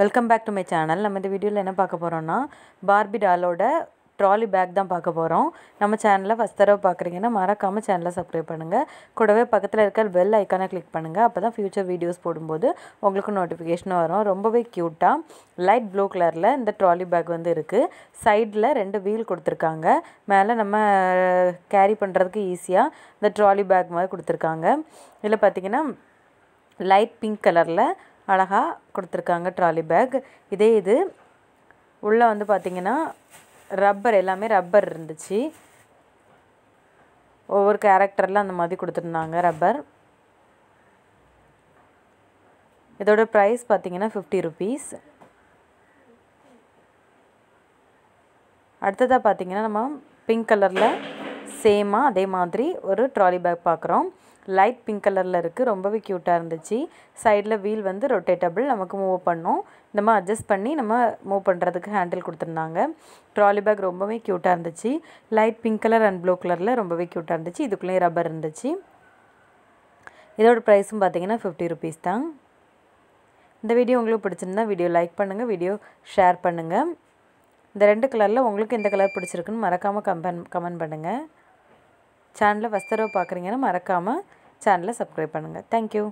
welcome back to my channel நம்ம இந்த வீடியோவில் என்ன பார்க்க போகிறோன்னா பார்பி டாலோட ட்ராலி பேக் தான் பார்க்க போகிறோம் நம்ம சேனலை ஃபஸ்ட் தடவை பார்க்குறீங்கன்னா மறக்காமல் சேனலை சப்ஸ்கிரைப் பண்ணுங்கள் கூடவே பக்கத்தில் இருக்க வெல் ஐக்கானை கிளிக் பண்ணுங்கள் அப்போ தான் ஃப்யூச்சர் வீடியோஸ் போடும்போது உங்களுக்கு நோட்டிஃபிகேஷனும் வரும் ரொம்பவே க்யூட்டாக லைட் ப்ளூ கலரில் இந்த ட்ராலி பேக் வந்து இருக்குது சைடில் ரெண்டு வீல் கொடுத்துருக்காங்க மேலே நம்ம கேரி பண்ணுறதுக்கு ஈஸியாக இந்த ட்ராலி பேக் மாதிரி கொடுத்துருக்காங்க இதில் பார்த்திங்கன்னா லைட் பிங்க் கலரில் அழகாக கொடுத்துருக்காங்க ட்ராலி பேக் இதே இது உள்ளே வந்து பார்த்திங்கன்னா ரப்பர் எல்லாமே ரப்பர் இருந்துச்சு ஒவ்வொரு கேரக்டரில் அந்த மாதிரி கொடுத்துருந்தாங்க ரப்பர் இதோட ப்ரைஸ் பார்த்திங்கன்னா ஃபிஃப்டி ருபீஸ் அடுத்ததாக பார்த்திங்கன்னா நம்ம பிங்க் கலரில் சேமாக அதே மாதிரி ஒரு ட்ராலி பேக் பார்க்குறோம் லைட் பிங்க் கலரில் இருக்குது ரொம்பவே க்யூட்டாக இருந்துச்சு சைடில் வீல் வந்து ரொட்டேட்டபிள் நமக்கு மூவ் பண்ணோம் இந்த மாதிரி அட்ஜஸ்ட் பண்ணி நம்ம மூவ் பண்ணுறதுக்கு ஹேண்டில் கொடுத்துருந்தாங்க ட்ராலி பேக் ரொம்பவே க்யூட்டாக இருந்துச்சு light pink colour and blue கலரில் ரொம்பவே க்யூட்டாக இருந்துச்சு இதுக்குள்ளேயும் ரப்பர் இருந்துச்சு இதோட ப்ரைஸும் பார்த்தீங்கன்னா ஃபிஃப்டி ருபீஸ் தான் இந்த வீடியோ உங்களுக்கு பிடிச்சிருந்தா வீடியோ லைக் பண்ணுங்கள் வீடியோ ஷேர் பண்ணுங்கள் இந்த ரெண்டு கலரில் உங்களுக்கு எந்த கலர் பிடிச்சிருக்குன்னு மறக்காமல் கம்பன் கமெண்ட் பண்ணுங்கள் சேனலில் ஃபஸ்ட் தடவை பார்க்குறீங்கன்னா மறக்காமல் சேனலை சப்ஸ்கிரைப் பண்ணுங்கள் தேங்க்யூ